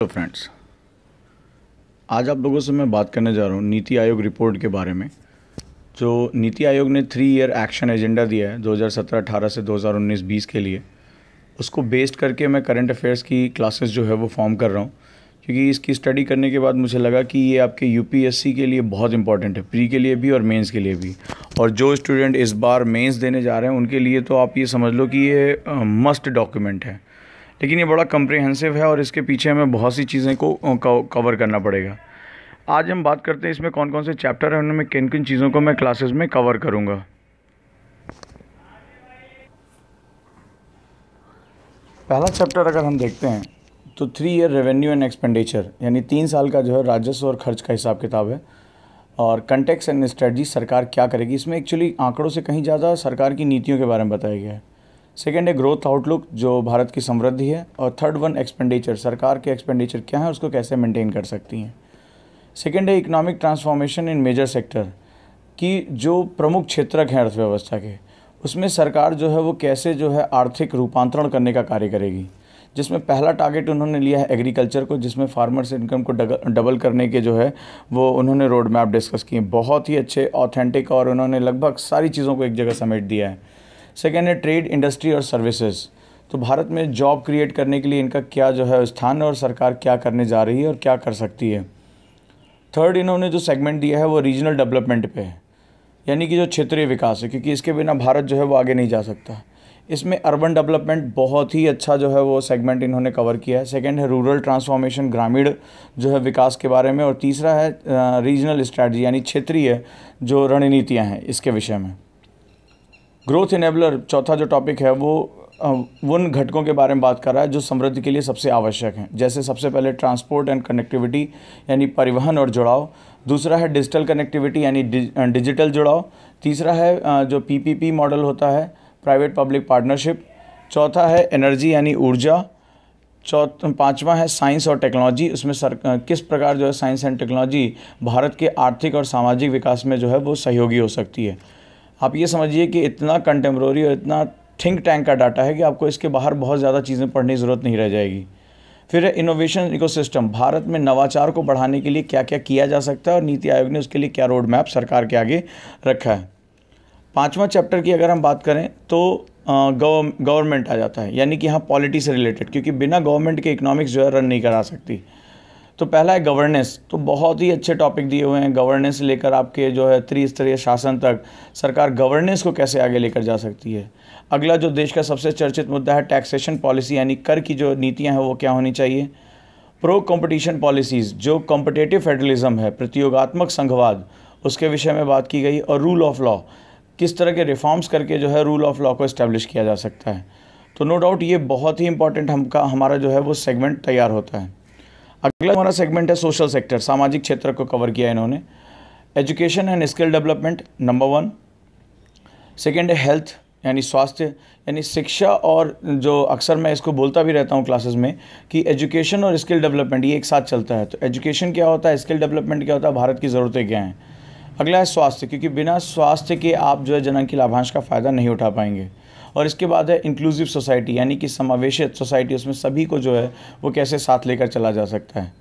तो फ्रेंड्स आज आप लोगों से मैं बात करने जा रहा हूँ नीति आयोग रिपोर्ट के बारे में जो नीति आयोग ने थ्री ईयर एक्शन एजेंडा दिया है 2017-18 से 2019-20 के लिए उसको बेस्ड करके मैं करंट अफेयर्स की क्लासेस जो है वो फॉर्म कर रहा हूँ क्योंकि इसकी स्टडी करने के बाद मुझे लगा कि ये आपके यू के लिए बहुत इंपॉर्टेंट है प्री के लिए भी और मेन्स के लिए भी और जो स्टूडेंट इस बार मेन्स देने जा रहे हैं उनके लिए तो आप ये समझ लो कि ये मस्ट डॉक्यूमेंट है लेकिन ये बड़ा कम्प्रिहेंसिव है और इसके पीछे हमें बहुत सी चीज़ें को कवर करना पड़ेगा आज हम बात करते हैं इसमें कौन कौन से चैप्टर हैं उनमें किन किन चीज़ों को मैं क्लासेस में कवर करूँगा पहला चैप्टर अगर हम देखते हैं तो three year revenue and expenditure यानी तीन साल का जो है राजस्व और खर्च का हिसाब किताब है और कंटेक्स एंड स्ट्रेटजी सरकार क्या करेगी इसमें एक्चुअली आंकड़ों से कहीं ज़्यादा सरकार की नीतियों के बारे में बताया गया है सेकेंड है ग्रोथ आउटलुक जो भारत की समृद्धि है और थर्ड वन एक्सपेंडिचर सरकार के एक्सपेंडिचर क्या है उसको कैसे मेंटेन कर सकती हैं सेकेंड है economic transformation in major sector कि जो प्रमुख क्षेत्रक हैं अर्थव्यवस्था के उसमें सरकार जो है वो कैसे जो है आर्थिक रूपांतरण करने का कार्य करेगी जिसमें पहला टारगेट उन्होंने लिया है एग्रीकल्चर को जिसमें फार्मर्स इनकम को डबल करने के जो है वो उन्होंने रोड मैप डिस्कस किए बहुत ही अच्छे ऑथेंटिक और उन्होंने लगभग सारी चीज़ों को एक जगह समेट दिया है सेकेंड है ट्रेड इंडस्ट्री और सर्विसेज तो भारत में जॉब क्रिएट करने के लिए इनका क्या जो है स्थान और सरकार क्या करने जा रही है और क्या कर सकती है थर्ड इन्होंने जो सेगमेंट दिया है वो रीजनल डेवलपमेंट पे है यानी कि जो क्षेत्रीय विकास है क्योंकि इसके बिना भारत जो है वो आगे नहीं जा सकता इसमें अर्बन डेवलपमेंट बहुत ही अच्छा जो है वो सेगमेंट इन्होंने कवर किया है सेकेंड है रूरल ट्रांसफॉर्मेशन ग्रामीण जो है विकास के बारे में और तीसरा है रीजनल स्ट्रैटी यानी क्षेत्रीय जो रणनीतियाँ हैं इसके विषय में ग्रोथ इनेबलर चौथा जो टॉपिक है वो उन घटकों के बारे में बात कर रहा है जो समृद्धि के लिए सबसे आवश्यक हैं जैसे सबसे पहले ट्रांसपोर्ट एंड कनेक्टिविटी यानी परिवहन और जुड़ाव दूसरा है डिजिटल कनेक्टिविटी यानी डिजिटल जुड़ाव तीसरा है जो पीपीपी मॉडल होता है प्राइवेट पब्लिक पार्टनरशिप चौथा है एनर्जी यानी ऊर्जा चौथ पाँचवा है साइंस और टेक्नोलॉजी उसमें सर किस प्रकार जो है साइंस एंड टेक्नोलॉजी भारत के आर्थिक और सामाजिक विकास में जो है वो सहयोगी हो सकती है आप ये समझिए कि इतना कंटेम्प्रोरी और इतना थिंक टैंक का डाटा है कि आपको इसके बाहर बहुत ज़्यादा चीज़ें पढ़ने की ज़रूरत नहीं रह जाएगी फिर इनोवेशन इकोसिस्टम भारत में नवाचार को बढ़ाने के लिए क्या क्या किया जा सकता है और नीति आयोग ने उसके लिए क्या रोड मैप सरकार के आगे रखा है पाँचवा चैप्टर की अगर हम बात करें तो गवर्नमेंट आ जाता है यानी कि यहाँ पॉलिटी से रिलेटेड क्योंकि बिना गवर्नमेंट के इकोनॉमिक्स जो है रन नहीं करा सकती तो पहला है गवर्नेंस तो बहुत ही अच्छे टॉपिक दिए हुए हैं गवर्नेंस लेकर आपके जो है त्रिस्तरीय शासन तक सरकार गवर्नेंस को कैसे आगे लेकर जा सकती है अगला जो देश का सबसे चर्चित मुद्दा है टैक्सेशन पॉलिसी यानी कर की जो नीतियाँ हैं वो क्या होनी चाहिए प्रो कंपटीशन पॉलिसीज़ जो कॉम्पिटेटिव फेडरलिज्म है प्रतियोगात्मक संघवाद उसके विषय में बात की गई और रूल ऑफ लॉ किस तरह के रिफॉर्म्स करके जो है रूल ऑफ लॉ को इस्टेब्लिश किया जा सकता है तो नो डाउट ये बहुत ही इंपॉर्टेंट हमका हमारा जो है वो सेगमेंट तैयार होता है अगला हमारा सेगमेंट है सोशल सेक्टर सामाजिक क्षेत्र को कवर किया इन्होंने education and skill development number one second है हेल्थ यानी स्वास्थ्य यानी शिक्षा और जो अक्सर मैं इसको बोलता भी रहता हूँ क्लासेस में कि एजुकेशन और स्किल डेवलपमेंट ये एक साथ चलता है तो एजुकेशन क्या होता है स्किल डेवलपमेंट क्या होता है भारत की ज़रूरतें क्या हैं अगला है स्वास्थ्य क्योंकि बिना स्वास्थ्य के आप जो है जनन की लाभांश का फ़ायदा नहीं उठा पाएंगे और इसके बाद है इंक्लूसिव सोसाइटी यानी कि समावेशित सोसाइटी उसमें सभी को जो है वो कैसे साथ लेकर चला जा सकता है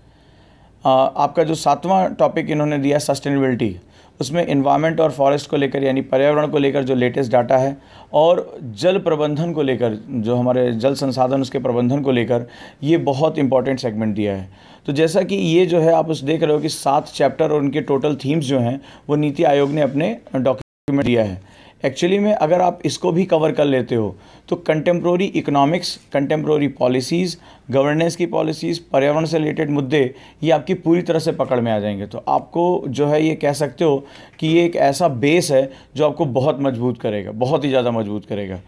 आपका जो सातवां टॉपिक इन्होंने दिया सस्टेनेबिलिटी उसमें इन्वायरमेंट और फॉरेस्ट को लेकर यानी पर्यावरण को लेकर जो लेटेस्ट डाटा है और जल प्रबंधन को लेकर जो हमारे जल संसाधन उसके प्रबंधन को लेकर ये बहुत इंपॉर्टेंट सेगमेंट दिया है तो जैसा कि ये जो है आप उस देख रहे हो कि सात चैप्टर और उनके टोटल थीम्स जो हैं वो नीति आयोग ने अपने डॉक्यूमेंट दिया है एक्चुअली में अगर आप इसको भी कवर कर लेते हो तो contemporary economics contemporary policies governance की पॉलिसीज़ पर्यावरण से रिलेटेड मुद्दे ये आपकी पूरी तरह से पकड़ में आ जाएंगे तो आपको जो है ये कह सकते हो कि ये एक ऐसा बेस है जो आपको बहुत मजबूत करेगा बहुत ही ज़्यादा मजबूत करेगा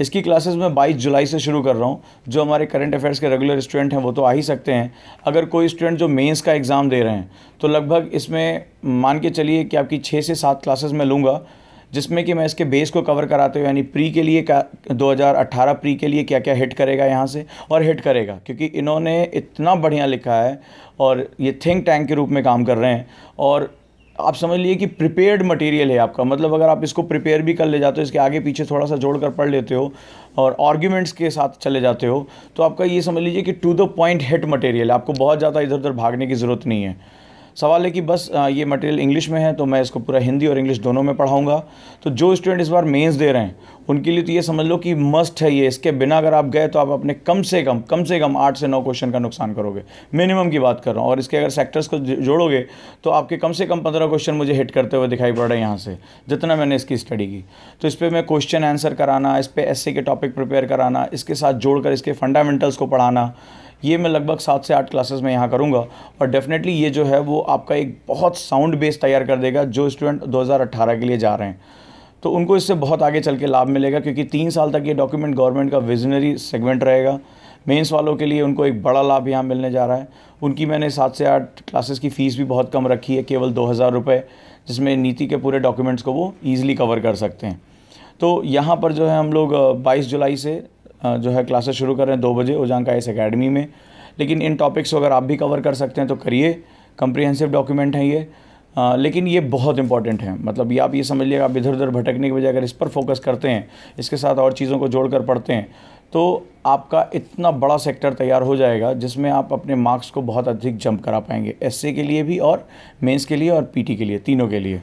इसकी क्लासेस मैं 22 जुलाई से शुरू कर रहा हूँ जो हमारे करंट अफेयर्स के रेगुलर स्टूडेंट हैं वो तो आ ही सकते हैं अगर कोई स्टूडेंट जो मेंस का एग्ज़ाम दे रहे हैं तो लगभग इसमें मान के चलिए कि आपकी छः से सात क्लासेस मैं लूँगा जिसमें कि मैं इसके बेस को कवर कराते हुए यानी प्री के लिए का 2018 प्री के लिए क्या क्या हिट करेगा यहाँ से और हिट करेगा क्योंकि इन्होंने इतना बढ़िया लिखा है और ये थिंक टैंक के रूप में काम कर रहे हैं और आप समझ लिए कि प्रिपेयर्ड मटेरियल है आपका मतलब अगर आप इसको प्रिपेयर भी कर ले जाते हो इसके आगे पीछे थोड़ा सा जोड़ कर पढ़ लेते हो और आर्ग्यूमेंट्स के साथ चले जाते हो तो आपका ये समझ लीजिए कि to the point hit material आपको बहुत ज़्यादा इधर उधर भागने की ज़रूरत नहीं है सवाल है कि बस ये मटेरियल इंग्लिश में है तो मैं इसको पूरा हिंदी और इंग्लिश दोनों में पढ़ाऊंगा तो जो स्टूडेंट इस बार मेंस दे रहे हैं उनके लिए तो ये समझ लो कि मस्ट है ये इसके बिना अगर आप गए तो आप अपने कम से कम कम से कम आठ से नौ क्वेश्चन का नुकसान करोगे मिनिमम की बात कर रहा हूँ और इसके अगर सेक्टर्स को जोड़ोगे तो आपके कम से कम पंद्रह क्वेश्चन मुझे हिट करते हुए दिखाई पड़ रहे हैं यहाँ से जितना मैंने इसकी स्टडी की तो इस पर मैं क्वेश्चन आंसर कराना इस पर एस के टॉपिक प्रिपेयर कराना इसके साथ जोड़कर इसके फंडामेंटल्स को पढ़ाना ये मैं लगभग सात से आठ क्लासेस में यहाँ करूँगा और डेफिनेटली ये जो है वो आपका एक बहुत साउंड बेस तैयार कर देगा जो स्टूडेंट 2018 के लिए जा रहे हैं तो उनको इससे बहुत आगे चल के लाभ मिलेगा क्योंकि तीन साल तक ये डॉक्यूमेंट गवर्नमेंट का विजनरी सेगमेंट रहेगा मेंस वालों के लिए उनको एक बड़ा लाभ यहाँ मिलने जा रहा है उनकी मैंने सात से आठ क्लासेस की फ़ीस भी बहुत कम रखी है केवल दो हज़ार रुपये जिसमें नीति के पूरे डॉक्यूमेंट्स को वो ईज़िली कवर कर सकते हैं तो यहाँ पर जो है हम लोग बाईस जुलाई से जो है क्लासेस शुरू कर रहे हैं दो बजे ओजांका इस अकेडमी में लेकिन इन टॉपिक्स को अगर आप भी कवर कर सकते हैं तो करिए कम्प्रीहेंसिव डॉक्यूमेंट हैं ये आ, लेकिन ये बहुत इंपॉर्टेंट है मतलब ये आप ये समझ लीजिए आप इधर उधर भटकने के बजाय अगर इस पर फोकस करते हैं इसके साथ और चीज़ों को जोड़कर पढ़ते हैं तो आपका इतना बड़ा सेक्टर तैयार हो जाएगा जिसमें आप अपने मार्क्स को बहुत अधिक जंप करा पाएंगे एस के लिए भी और मेंस के लिए और पीटी के लिए तीनों के लिए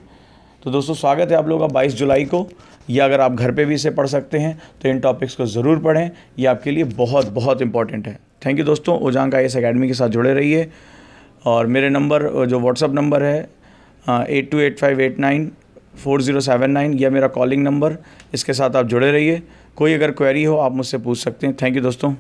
तो दोस्तों स्वागत है आप लोगों का 22 जुलाई को या अगर आप घर पे भी इसे पढ़ सकते हैं तो इन टॉपिक्स को ज़रूर पढ़ें ये आपके लिए बहुत बहुत इंपॉर्टेंट है थैंक यू दोस्तों ओजांग आई एस अकेडमी के साथ जुड़े रहिए और मेरे नंबर जो व्हाट्सअप नंबर है eight two eight five eight nine four zero seven nine यह मेरा कॉलिंग नंबर इसके साथ आप जुड़े रहिए कोई अगर क्वेरी हो आप मुझसे पूछ सकते हैं थैंक यू दोस्तों